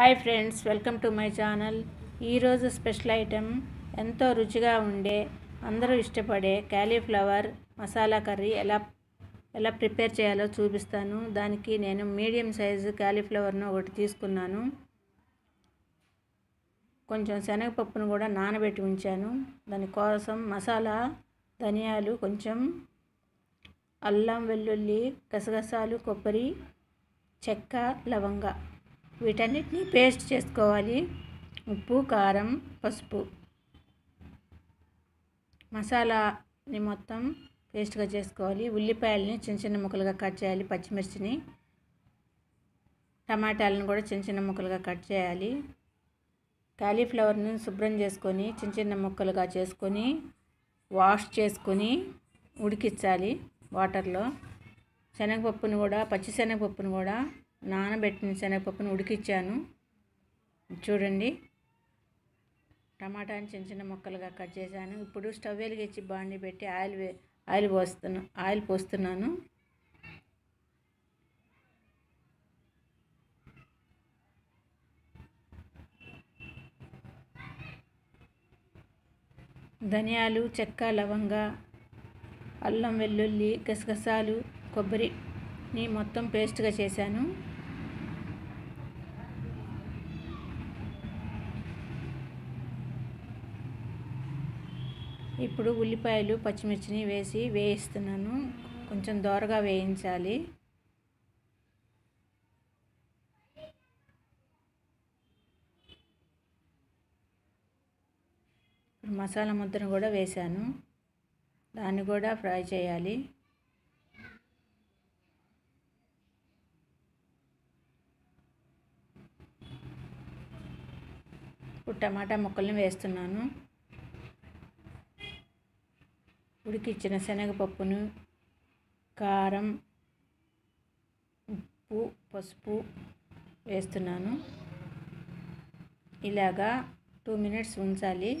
hi friends welcome to my channel ఈరోజు special item ఎంతో రుచిగా ఉండే అందరూ ఇష్టపడే క్యాలీఫ్లవర్ మసాలా కర్రీ ఎలా ఎలా ప్రిపేర్ చేయాలో చూపిస్తాను దానికి నేను మీడియం సైజు క్యాలీఫ్లవర్ను ఒకటి తీసుకున్నాను కొంచెం శనగపప్పును కూడా నానబెట్టి ఉంచాను దానికోసం మసాలా ధనియాలు కొంచెం అల్లం వెల్లుల్లి గసగసాలు కొబ్బరి చెక్క లవంగ వీటన్నిటిని పేస్ట్ చేసుకోవాలి ఉప్పు కారం పసుపు మసాలాని మొత్తం పేస్ట్గా చేసుకోవాలి ఉల్లిపాయలని చిన్న చిన్న ముక్కలుగా కట్ చేయాలి పచ్చిమిర్చిని టమాటాలను కూడా చిన్న చిన్న ముక్కలుగా కట్ చేయాలి కాలీఫ్లవర్ను శుభ్రం చేసుకొని చిన్న చిన్న ముక్కలుగా చేసుకొని వాష్ చేసుకొని ఉడికించాలి వాటర్లో శనగపప్పును కూడా పచ్చిశనగపప్పును కూడా నానబెట్టిన శనగపప్పును ఉడికిచ్చాను చూడండి టమాటాని చిన్న చిన్న ముక్కలుగా కట్ చేశాను ఇప్పుడు స్టవ్ వెలిగించి బాండి పెట్టి ఆయిల్ ఆయిల్ పోస్తున్నా ఆయిల్ పోస్తున్నాను ధనియాలు చెక్క లవంగ అల్లం వెల్లుల్లి గసగసాలు కొబ్బరి ని మొత్తం పేస్ట్గా చేశాను ఇప్పుడు ఉల్లిపాయలు పచ్చిమిర్చిని వేసి వేయిస్తున్నాను కొంచెం దోరగా వేయించాలి మసాలా ముద్దను కూడా వేశాను దాన్ని కూడా ఫ్రై చేయాలి ఇప్పుడు టమాటా ముక్కల్ని వేస్తున్నాను ఉడికిచ్చిన శనగపప్పును కారం ఉప్పు పసుపు వేస్తున్నాను ఇలాగా టూ మినిట్స్ ఉంచాలి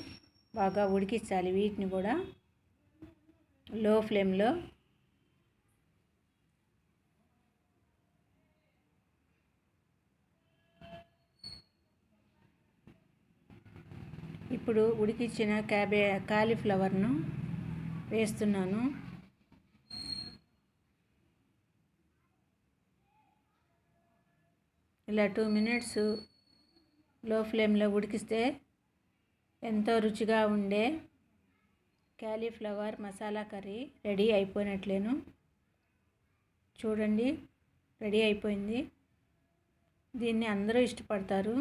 బాగా ఉడికించాలి వీటిని కూడా లో ఫ్లేమ్లో ఇప్పుడు ఉడికిచ్చిన క్యాబే కాలీఫ్లవర్ను వేస్తున్నాను ఇలా టూ మినిట్స్ లో ఫ్లేమ్లో ఉడికిస్తే ఎంతో రుచిగా ఉండే క్యాలీఫ్లవర్ మసాలా కర్రీ రెడీ అయిపోయినట్లేను చూడండి రెడీ అయిపోయింది దీన్ని అందరూ ఇష్టపడతారు